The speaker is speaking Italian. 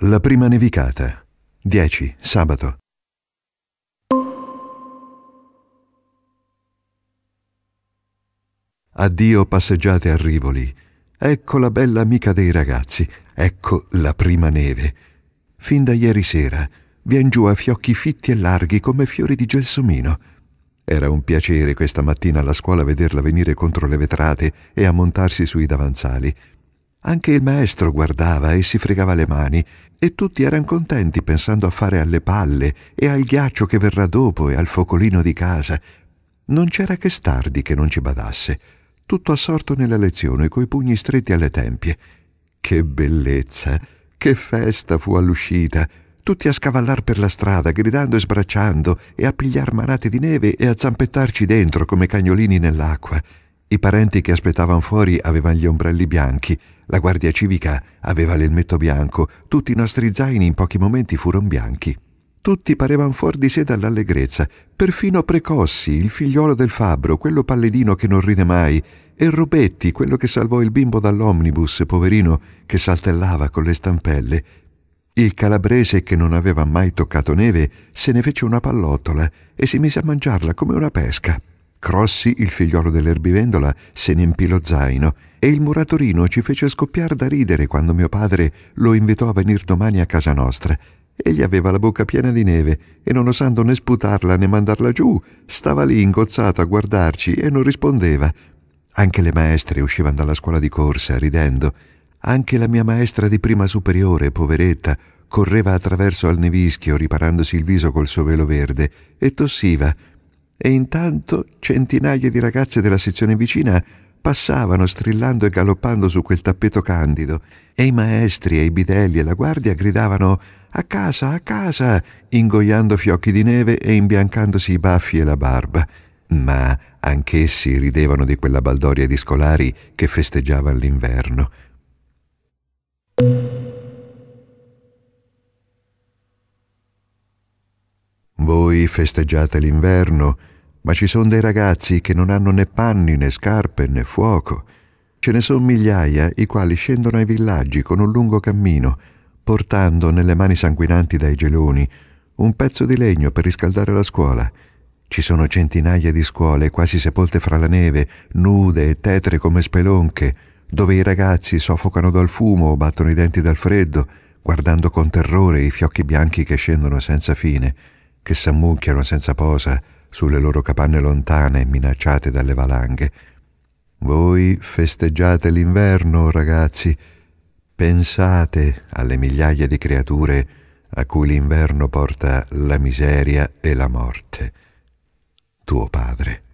La prima nevicata. 10. Sabato. Addio passeggiate a Rivoli. Ecco la bella amica dei ragazzi. Ecco la prima neve. Fin da ieri sera vien giù a fiocchi fitti e larghi come fiori di gelsomino. Era un piacere questa mattina alla scuola vederla venire contro le vetrate e ammontarsi sui davanzali. Anche il maestro guardava e si fregava le mani, e tutti erano contenti pensando a fare alle palle e al ghiaccio che verrà dopo e al focolino di casa. Non c'era che Stardi che non ci badasse, tutto assorto nella lezione coi pugni stretti alle tempie. Che bellezza! Che festa fu all'uscita! Tutti a scavallar per la strada, gridando e sbracciando, e a pigliar manate di neve e a zampettarci dentro come cagnolini nell'acqua. I parenti che aspettavano fuori avevano gli ombrelli bianchi, la guardia civica aveva l'elmetto bianco, tutti i nostri zaini in pochi momenti furono bianchi. Tutti parevano fuori di sé dall'allegrezza, perfino Precossi, il figliuolo del fabbro, quello palledino che non ride mai, e Robetti, quello che salvò il bimbo dall'omnibus, poverino, che saltellava con le stampelle. Il calabrese, che non aveva mai toccato neve, se ne fece una pallottola e si mise a mangiarla come una pesca. Crossi, il figliolo dell'erbivendola, se ne empì lo zaino e il muratorino ci fece scoppiar da ridere quando mio padre lo invitò a venir domani a casa nostra. Egli aveva la bocca piena di neve e non osando né sputarla né mandarla giù, stava lì ingozzato a guardarci e non rispondeva. Anche le maestre uscivano dalla scuola di corsa ridendo. Anche la mia maestra di prima superiore, poveretta, correva attraverso al nevischio riparandosi il viso col suo velo verde e tossiva e intanto centinaia di ragazze della sezione vicina passavano strillando e galoppando su quel tappeto candido e i maestri e i bidelli e la guardia gridavano a casa, a casa, ingoiando fiocchi di neve e imbiancandosi i baffi e la barba. Ma anch'essi ridevano di quella baldoria di scolari che festeggiavano l'inverno. Voi festeggiate l'inverno, ma ci sono dei ragazzi che non hanno né panni né scarpe né fuoco. Ce ne sono migliaia i quali scendono ai villaggi con un lungo cammino, portando nelle mani sanguinanti dai geloni un pezzo di legno per riscaldare la scuola. Ci sono centinaia di scuole quasi sepolte fra la neve, nude e tetre come spelonche, dove i ragazzi soffocano dal fumo o battono i denti dal freddo, guardando con terrore i fiocchi bianchi che scendono senza fine, che s'ammucchiano senza posa, sulle loro capanne lontane minacciate dalle valanghe. Voi festeggiate l'inverno, ragazzi. Pensate alle migliaia di creature a cui l'inverno porta la miseria e la morte. Tuo padre.